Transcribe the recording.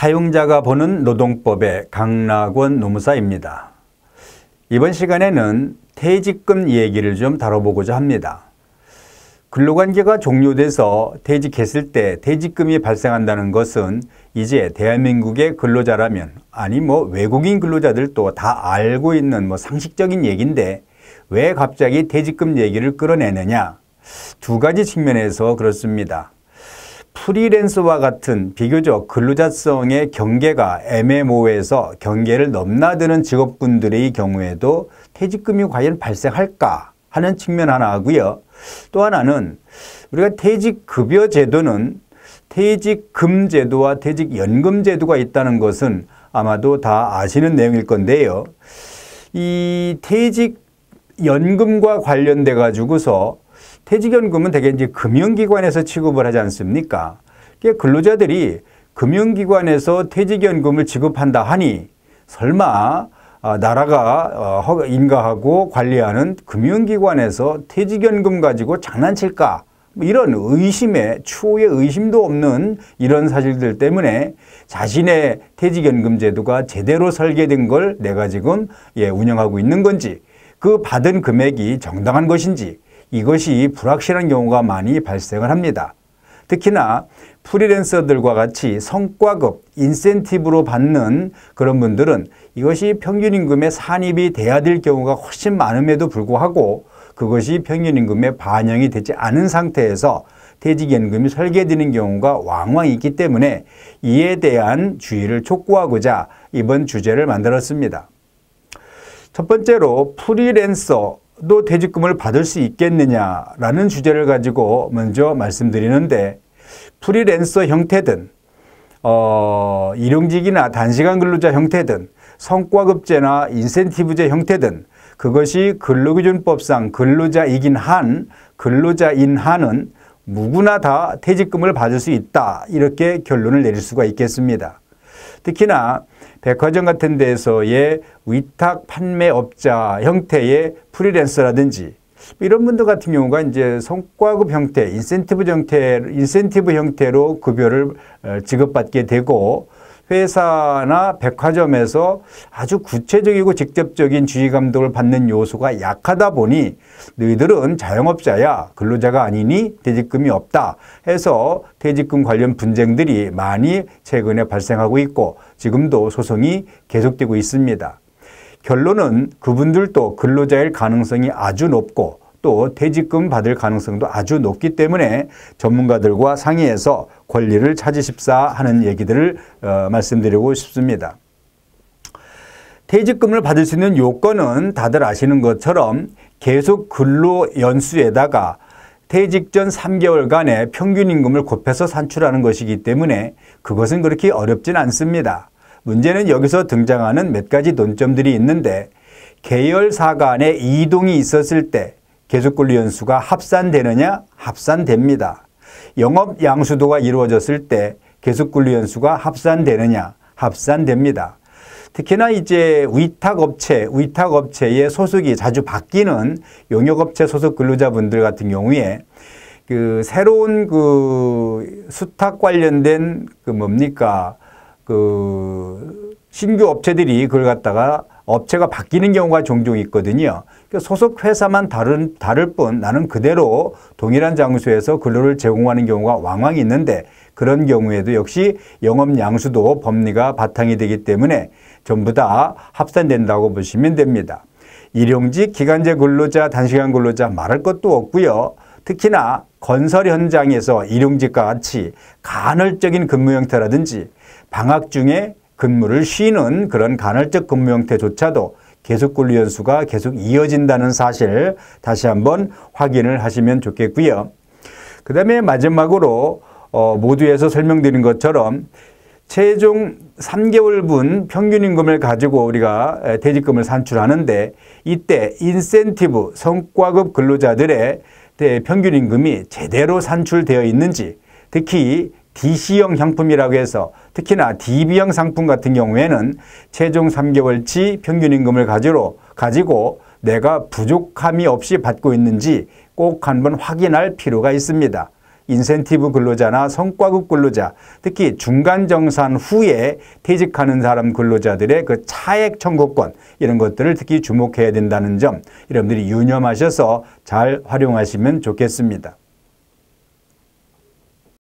사용자가 보는 노동법의 강락원 노무사입니다. 이번 시간에는 퇴직금 얘기를 좀 다뤄보고자 합니다. 근로관계가 종료돼서 퇴직했을 때 퇴직금이 발생한다는 것은 이제 대한민국의 근로자라면 아니 뭐 외국인 근로자들도 다 알고 있는 뭐 상식적인 얘기인데 왜 갑자기 퇴직금 얘기를 끌어내느냐 두 가지 측면에서 그렇습니다. 프리랜서와 같은 비교적 근로자성의 경계가 애매모호해서 경계를 넘나드는 직업군들의 경우에도 퇴직금이 과연 발생할까 하는 측면 하나 하고요. 또 하나는 우리가 퇴직급여 제도는 퇴직금 제도와 퇴직연금 제도가 있다는 것은 아마도 다 아시는 내용일 건데요. 이 퇴직연금과 관련돼 가지고서 퇴직연금은 대개 이제 금융기관에서 취급을 하지 않습니까? 근로자들이 금융기관에서 퇴직연금을 지급한다 하니 설마 아, 나라가 어, 인가하고 관리하는 금융기관에서 퇴직연금 가지고 장난칠까? 뭐 이런 의심에 추후에 의심도 없는 이런 사실들 때문에 자신의 퇴직연금 제도가 제대로 설계된 걸 내가 지금 예, 운영하고 있는 건지 그 받은 금액이 정당한 것인지 이것이 불확실한 경우가 많이 발생을 합니다. 특히나 프리랜서들과 같이 성과급, 인센티브로 받는 그런 분들은 이것이 평균임금에 산입이 돼야 될 경우가 훨씬 많음에도 불구하고 그것이 평균임금에 반영이 되지 않은 상태에서 퇴직연금이 설계되는 경우가 왕왕 있기 때문에 이에 대한 주의를 촉구하고자 이번 주제를 만들었습니다. 첫 번째로 프리랜서 또 퇴직금을 받을 수 있겠느냐라는 주제를 가지고 먼저 말씀드리는데 프리랜서 형태든 어, 일용직이나 단시간 근로자 형태든 성과급제나 인센티브제 형태든 그것이 근로기준법상 근로자이긴 한 근로자인 한은 누구나 다 퇴직금을 받을 수 있다 이렇게 결론을 내릴 수가 있겠습니다. 특히나 백화점 같은 데에서의 위탁 판매업자 형태의 프리랜서라든지 뭐 이런 분들 같은 경우가 이제 성과급 형태, 인센티브 형태, 인센티브 형태로 급여를 어, 지급받게 되고 회사나 백화점에서 아주 구체적이고 직접적인 주의 감독을 받는 요소가 약하다 보니 너희들은 자영업자야 근로자가 아니니 퇴직금이 없다 해서 퇴직금 관련 분쟁들이 많이 최근에 발생하고 있고 지금도 소송이 계속되고 있습니다. 결론은 그분들도 근로자일 가능성이 아주 높고 또 퇴직금 받을 가능성도 아주 높기 때문에 전문가들과 상의해서 권리를 찾으십사 하는 얘기들을 어, 말씀드리고 싶습니다. 퇴직금을 받을 수 있는 요건은 다들 아시는 것처럼 계속 근로 연수에다가 퇴직 전 3개월간의 평균 임금을 곱해서 산출하는 것이기 때문에 그것은 그렇게 어렵진 않습니다. 문제는 여기서 등장하는 몇 가지 논점들이 있는데 계열사 간의 이동이 있었을 때 계속권리 연수가 합산되느냐? 합산됩니다. 영업 양수도가 이루어졌을 때 계속권리 연수가 합산되느냐? 합산됩니다. 특히나 이제 위탁업체, 위탁업체의 소속이 자주 바뀌는 용역업체 소속 근로자분들 같은 경우에 그 새로운 그 수탁 관련된 그 뭡니까 그 신규 업체들이 그걸 갖다가 업체가 바뀌는 경우가 종종 있거든요. 그러니까 소속 회사만 다른, 다를 뿐 나는 그대로 동일한 장소에서 근로를 제공하는 경우가 왕왕 있는데 그런 경우에도 역시 영업 양수도 법리가 바탕이 되기 때문에 전부 다 합산된다고 보시면 됩니다. 일용직, 기간제 근로자, 단시간 근로자 말할 것도 없고요. 특히나 건설 현장에서 일용직과 같이 간헐적인 근무 형태라든지 방학 중에 근무를 쉬는 그런 간헐적 근무 형태조차도 계속근로 연수가 계속 이어진다는 사실 다시 한번 확인을 하시면 좋겠고요. 그 다음에 마지막으로 어, 모두에서 설명드린 것처럼 최종 3개월분 평균임금을 가지고 우리가 퇴직금을 산출하는데 이때 인센티브 성과급 근로자들의 평균임금이 제대로 산출되어 있는지 특히 DC형 상품이라고 해서 특히나 DB형 상품 같은 경우에는 최종 3개월치 평균 임금을 가지로, 가지고 내가 부족함이 없이 받고 있는지 꼭 한번 확인할 필요가 있습니다. 인센티브 근로자나 성과급 근로자, 특히 중간 정산 후에 퇴직하는 사람 근로자들의 그 차액 청구권 이런 것들을 특히 주목해야 된다는 점 여러분들이 유념하셔서 잘 활용하시면 좋겠습니다.